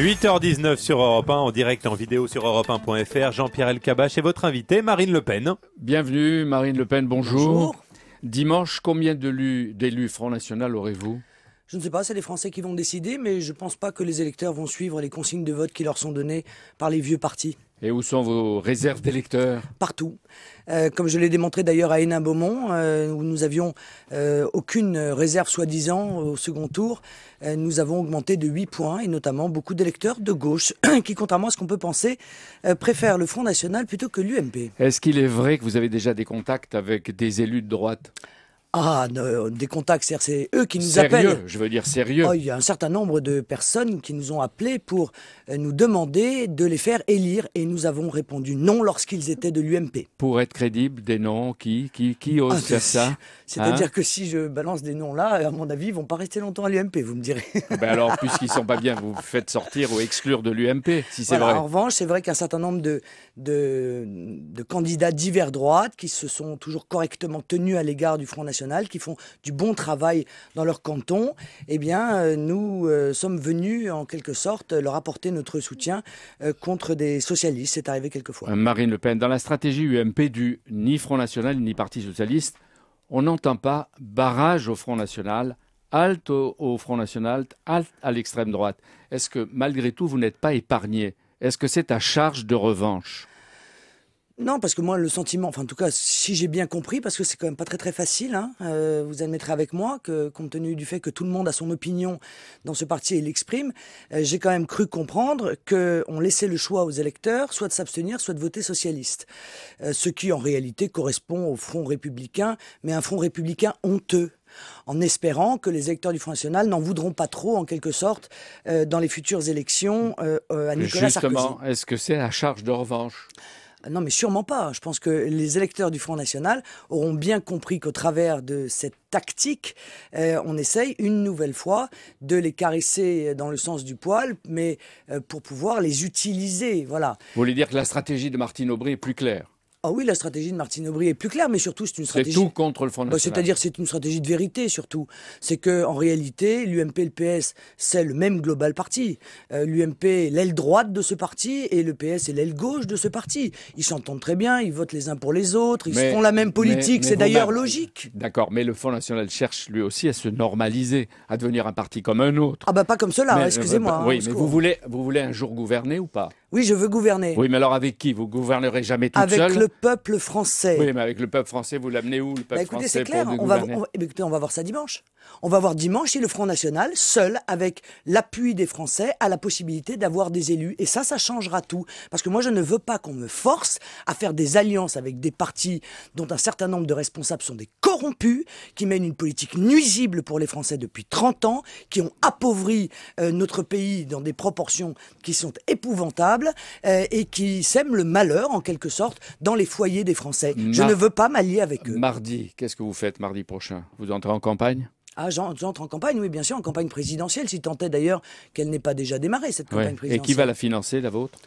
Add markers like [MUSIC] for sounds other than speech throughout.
8h19 sur Europe 1, en direct en vidéo sur Europe 1.fr. Jean-Pierre Elkabach et votre invité, Marine Le Pen. Bienvenue, Marine Le Pen, bonjour. bonjour. Dimanche, combien d'élus Front National aurez-vous je ne sais pas, c'est les Français qui vont décider, mais je ne pense pas que les électeurs vont suivre les consignes de vote qui leur sont données par les vieux partis. Et où sont vos réserves d'électeurs Partout. Euh, comme je l'ai démontré d'ailleurs à Hénin-Beaumont, euh, où nous avions euh, aucune réserve soi-disant au second tour, nous avons augmenté de 8 points, et notamment beaucoup d'électeurs de gauche, [CLEARS THROAT] qui, contrairement à ce qu'on peut penser, préfèrent le Front National plutôt que l'UMP. Est-ce qu'il est vrai que vous avez déjà des contacts avec des élus de droite ah, des contacts, c'est eux qui nous sérieux, Je veux dire sérieux. Oh, il y a un certain nombre de personnes qui nous ont appelés pour euh, nous demander de les faire élire et nous avons répondu non lorsqu'ils étaient de l'UMP. Pour être crédible, des noms qui qui, qui ah, osent faire ça C'est-à-dire hein que si je balance des noms là, à mon avis, ils vont pas rester longtemps à l'UMP, vous me direz. Ah, ben alors, puisqu'ils sont pas bien, vous, faites sortir ou exclure de l'UMP, si c'est vrai. En revanche, c'est vrai qu'un certain nombre de, de, de candidats divers droite, qui se sont toujours correctement tenus à l'égard du Front National qui font du bon travail dans leur canton, eh bien, euh, nous euh, sommes venus en quelque sorte leur apporter notre soutien euh, contre des socialistes. C'est arrivé quelquefois. Marine Le Pen, dans la stratégie UMP du ni Front National ni Parti Socialiste, on n'entend pas barrage au Front National, halte au, au Front National, halte à l'extrême droite. Est-ce que malgré tout, vous n'êtes pas épargné Est-ce que c'est à charge de revanche non, parce que moi, le sentiment, enfin en tout cas, si j'ai bien compris, parce que c'est quand même pas très très facile, hein, euh, vous admettrez avec moi que compte tenu du fait que tout le monde a son opinion dans ce parti et l'exprime, euh, j'ai quand même cru comprendre qu'on laissait le choix aux électeurs, soit de s'abstenir, soit de voter socialiste. Euh, ce qui en réalité correspond au Front républicain, mais un Front républicain honteux en espérant que les électeurs du Front National n'en voudront pas trop, en quelque sorte, dans les futures élections à Nicolas Justement, Justement, est-ce que c'est la charge de revanche non, mais sûrement pas. Je pense que les électeurs du Front National auront bien compris qu'au travers de cette tactique, euh, on essaye une nouvelle fois de les caresser dans le sens du poil, mais euh, pour pouvoir les utiliser. Voilà. Vous voulez dire que la stratégie de Martine Aubry est plus claire ah oui, la stratégie de Martine Aubry est plus claire, mais surtout c'est une stratégie. C'est tout contre le Front bah, National. C'est-à-dire c'est une stratégie de vérité surtout. C'est que en réalité, l'UMP et le PS, c'est le même global parti. Euh, L'UMP est l'aile droite de ce parti et le PS est l'aile gauche de ce parti. Ils s'entendent très bien, ils votent les uns pour les autres, ils font la même politique, c'est d'ailleurs logique. D'accord, mais le Front National cherche lui aussi à se normaliser, à devenir un parti comme un autre. Ah bah pas comme cela, euh, excusez-moi. Bah, hein, oui, mais vous voulez, vous voulez un jour gouverner ou pas oui, je veux gouverner. Oui, mais alors avec qui Vous gouvernerez jamais tout seul le peuple français. Oui, mais avec le peuple français, vous l'amenez où le peuple bah, français, écoutez, c'est clair. On va, écoutez, on va voir ça dimanche. On va voir dimanche si le Front National, seul, avec l'appui des Français, a la possibilité d'avoir des élus. Et ça, ça changera tout. Parce que moi, je ne veux pas qu'on me force à faire des alliances avec des partis dont un certain nombre de responsables sont des corrompus, qui mènent une politique nuisible pour les Français depuis 30 ans, qui ont appauvri euh, notre pays dans des proportions qui sont épouvantables euh, et qui sèment le malheur, en quelque sorte, dans les foyers des Français. je ne veux pas m'allier avec eux. Mardi, qu'est-ce que vous faites mardi prochain Vous entrez en campagne ah, j'entre en campagne, oui, bien sûr, en campagne présidentielle, si tant est d'ailleurs qu'elle n'ait pas déjà démarré, cette campagne présidentielle. Et qui va la financer, la vôtre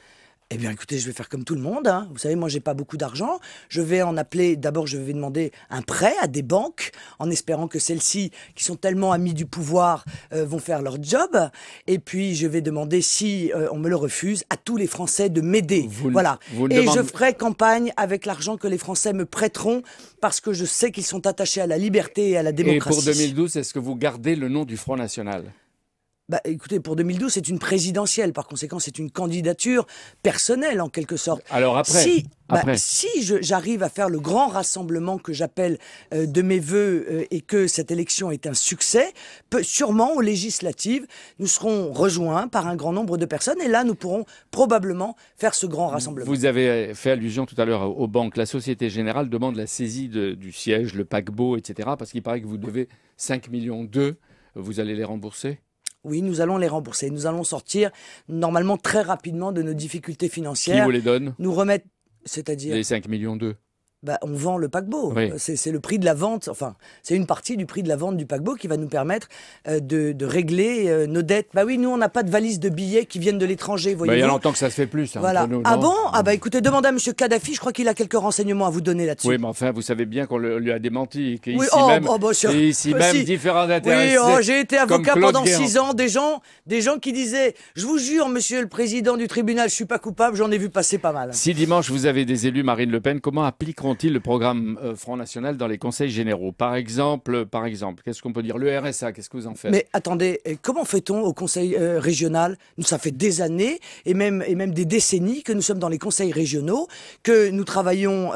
eh bien, écoutez, je vais faire comme tout le monde. Hein. Vous savez, moi, j'ai pas beaucoup d'argent. Je vais en appeler. D'abord, je vais demander un prêt à des banques, en espérant que celles-ci, qui sont tellement amies du pouvoir, euh, vont faire leur job. Et puis, je vais demander, si euh, on me le refuse, à tous les Français de m'aider. Voilà. Et je ferai campagne avec l'argent que les Français me prêteront, parce que je sais qu'ils sont attachés à la liberté et à la démocratie. Et pour 2012, est-ce que vous gardez le nom du Front National bah, écoutez, pour 2012, c'est une présidentielle. Par conséquent, c'est une candidature personnelle, en quelque sorte. Alors après, si, bah, j'arrive à faire le grand rassemblement que j'appelle euh, de mes voeux euh, et que cette élection est un succès, sûrement aux législatives, nous serons rejoints par un grand nombre de personnes. Et là, nous pourrons probablement faire ce grand rassemblement. Vous avez fait allusion tout à l'heure aux banques. La Société Générale demande la saisie du siège, le paquebot, etc. Parce qu'il paraît que vous devez 5 millions d'eux. Vous allez les rembourser oui, nous allons les rembourser. Nous allons sortir normalement très rapidement de nos difficultés financières. Qui vous les donne Nous remettre, c'est-à-dire Les 5 millions d'euros. Bah, on vend le paquebot. Euh, c'est le prix de la vente, enfin, c'est une partie du prix de la vente du paquebot qui va nous permettre euh, de, régler euh, nos dettes. Bah oui, nous, on n'a pas de valise de billets qui viennent de l'étranger, bah, Il y a longtemps que ça se fait plus. Hein, ah bon Ah bah écoutez, demandez à M. Kadhafi, je crois qu'il a quelques renseignements à vous donner là-dessus. Oui, mais enfin, vous savez bien qu'on lui a démenti. oui, ici oh, même, oh, bah, différents Oui, oh, j'ai été avocat pendant six ans, des gens, des gens qui disaient, je vous jure, Monsieur le Président du tribunal, je ne suis pas coupable, j'en ai vu passer pas mal. Si dimanche, vous avez des élus, Marine Le Pen, comment appliquerons-nous? ont ils le programme euh, Front National dans les conseils généraux Par exemple, euh, par exemple, qu'est-ce qu'on peut dire Le RSA, qu'est-ce que vous en faites Mais attendez, comment fait-on au conseil euh, régional Nous, ça fait des années et même, et même des décennies que nous sommes dans les conseils régionaux, que nous travaillons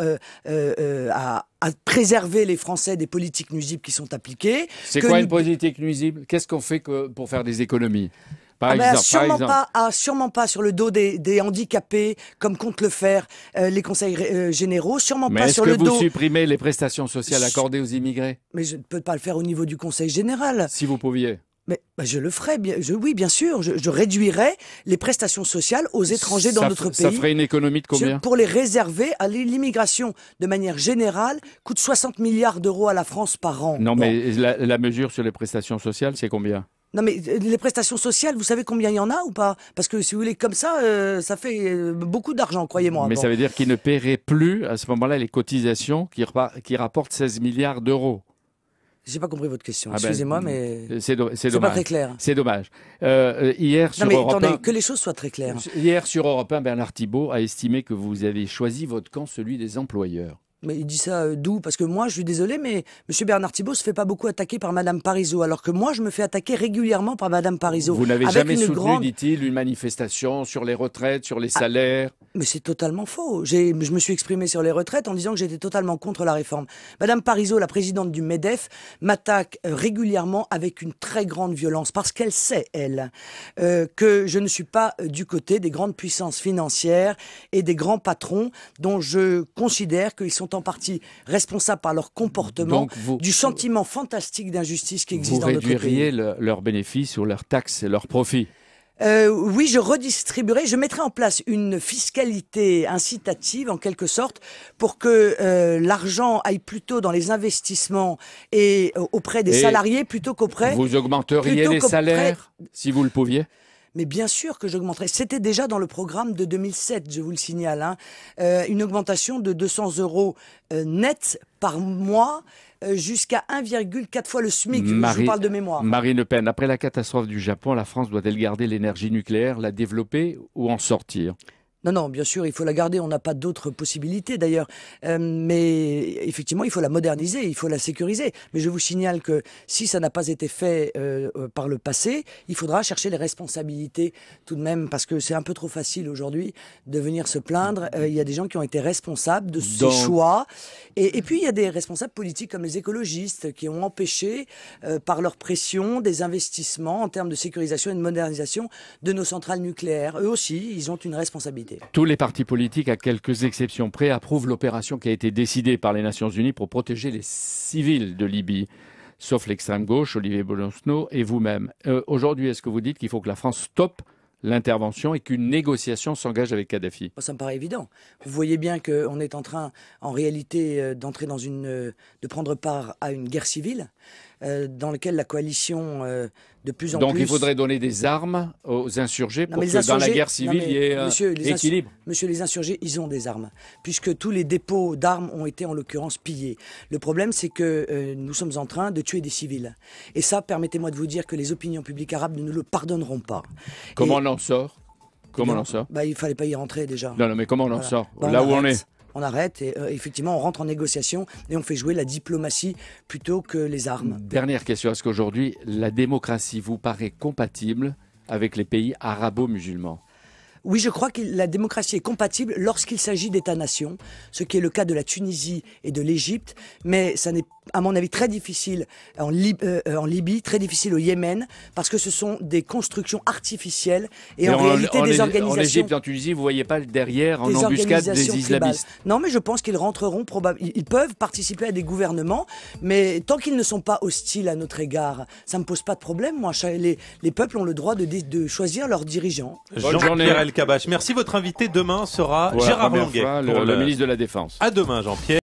à préserver les Français des politiques nuisibles qui sont appliquées. C'est quoi une politique nuisible Qu'est-ce qu'on fait que pour faire des économies ah ben, ah, sûrement, Pas, sur le dos des, handicapés, comme comptent le faire euh, les conseils euh, généraux, sûrement pas sur le dos... est-ce que vous supprimez les prestations sociales accordées aux immigrés Mais je ne peux pas le faire au niveau du conseil général. Si vous pouviez mais bah, je le ferais, bien, je, oui, bien sûr. Je, réduirais les prestations sociales aux étrangers dans notre pays. Ça ferait une économie de combien Pour les réserver à l'immigration. De manière générale, coûte 60 milliards d'euros à la France par an. Non, mais la mesure sur les prestations sociales, c'est combien non mais euh, les prestations sociales, vous savez combien il y en a ou pas Parce que si vous voulez comme ça, euh, ça fait euh, beaucoup d'argent, croyez-moi. Mais ça veut dire qu'ils ne paieraient plus à ce moment-là les cotisations qui, rapportent 16 milliards d'euros. J'ai pas compris votre question. Ah ben, Excusez-moi, mais c'est Pas très clair. C'est dommage. que les choses soient très claires. Hier sur Europe 1, Bernard Thibault a estimé que vous avez choisi votre camp, celui des employeurs. Mais il dit ça euh, d'où Parce que moi, je suis désolé, mais M. Bernard Thibault se fait pas beaucoup attaquer par Mme Parisot, alors que moi, je me fais attaquer régulièrement par Mme Parisot. Vous n'avez jamais soutenu, dit-il, une manifestation sur les retraites, sur les ah, salaires Mais c'est totalement faux. Je me suis exprimé sur les retraites en disant que j'étais totalement contre la réforme. Mme Parisot, la présidente du MEDEF, m'attaque euh, régulièrement avec une très grande violence, parce qu'elle sait, elle, euh, que je ne suis pas du côté des grandes puissances financières et des grands patrons dont je considère qu'ils sont en partie responsables par leur comportement du sentiment fantastique d'injustice qui existe dans notre pays. Vous réduiriez leurs bénéfices ou leurs taxes et leurs profits euh, oui, je redistribuerai, je mettrai en place une fiscalité incitative en quelque sorte pour que euh, l'argent aille plutôt dans les investissements et euh, auprès des salariés plutôt qu'auprès. Vous augmenteriez les salaires si vous le pouviez mais bien sûr que j'augmenterai. C'était déjà dans le programme de 2007, je vous le signale, hein. euh, une augmentation de 200 euros euh, net par mois euh, jusqu'à 1,4 fois le SMIC. je parle de mémoire. Marine Le Pen, après la catastrophe du Japon, la France doit-elle garder l'énergie nucléaire, la développer ou en sortir non, non, bien sûr, il faut la garder. On n'a pas d'autres possibilités d'ailleurs. Euh, mais effectivement, il faut la moderniser, il faut la sécuriser. Mais je vous signale que si ça n'a pas été fait euh, euh, par le passé, il faudra chercher les responsabilités tout de même, parce que c'est un peu trop facile aujourd'hui de venir se plaindre. il y a des gens qui ont été responsables de ces choix. Et, et, puis, il y a des responsables politiques comme les écologistes qui ont empêché, par leur pression, des investissements en termes de sécurisation et de modernisation de nos centrales nucléaires. Eux aussi, ils ont une responsabilité. Tous les partis politiques, à quelques exceptions près, approuvent l'opération qui a été décidée par les Nations Unies pour protéger les civils de Libye, sauf l'extrême gauche, Olivier Bolosno et vous-même. Euh, aujourd'hui, est-ce que vous dites qu'il faut que la France stoppe l'intervention et qu'une négociation s'engage avec Kadhafi Ça me paraît évident. Vous voyez bien qu'on est en train, en réalité, euh, d'entrer dans une, euh, de prendre part à une guerre civile. Euh, dans lequel la coalition euh, de plus en plus. Donc il faudrait donner des armes aux insurgés pour que dans la guerre civile il y ait euh, équilibre. Monsieur, les insurgés, ils ont des armes, puisque tous les dépôts d'armes ont été en l'occurrence pillés. Le problème, c'est que nous sommes en train de tuer des civils. Et ça, permettez-moi de vous dire que les opinions publiques arabes ne nous le pardonneront pas. Comment on en sort Comment on sort eh bah, Il fallait pas y rentrer déjà. Non, mais comment on en sort bah, Là où on est on arrête et euh, effectivement on rentre en négociation et on fait jouer la diplomatie plutôt que les armes. Dernière question, est-ce qu'aujourd'hui la démocratie vous paraît compatible avec les pays arabo-musulmans oui, je crois que la démocratie est compatible lorsqu'il s'agit détat nations ce qui est le cas de la Tunisie et de l'Égypte, mais ça n'est à mon avis, très difficile euh, en, Libye, très difficile au Yémen, parce que ce sont des constructions artificielles et, en, réalité des organisations. En Égypte, en Tunisie, vous voyez pas derrière en embuscade des islamistes. Non, mais je pense qu'ils rentreront probablement. Ils peuvent participer à des gouvernements, mais tant qu'ils ne sont pas hostiles à notre égard, ça me pose pas de problème. Moi, les, peuples ont le droit de, choisir leurs dirigeants. Jean-Pierre Kabash merci. Votre invité demain sera Gérard Longuet, le, le ministre de la Défense. À demain, Jean-Pierre.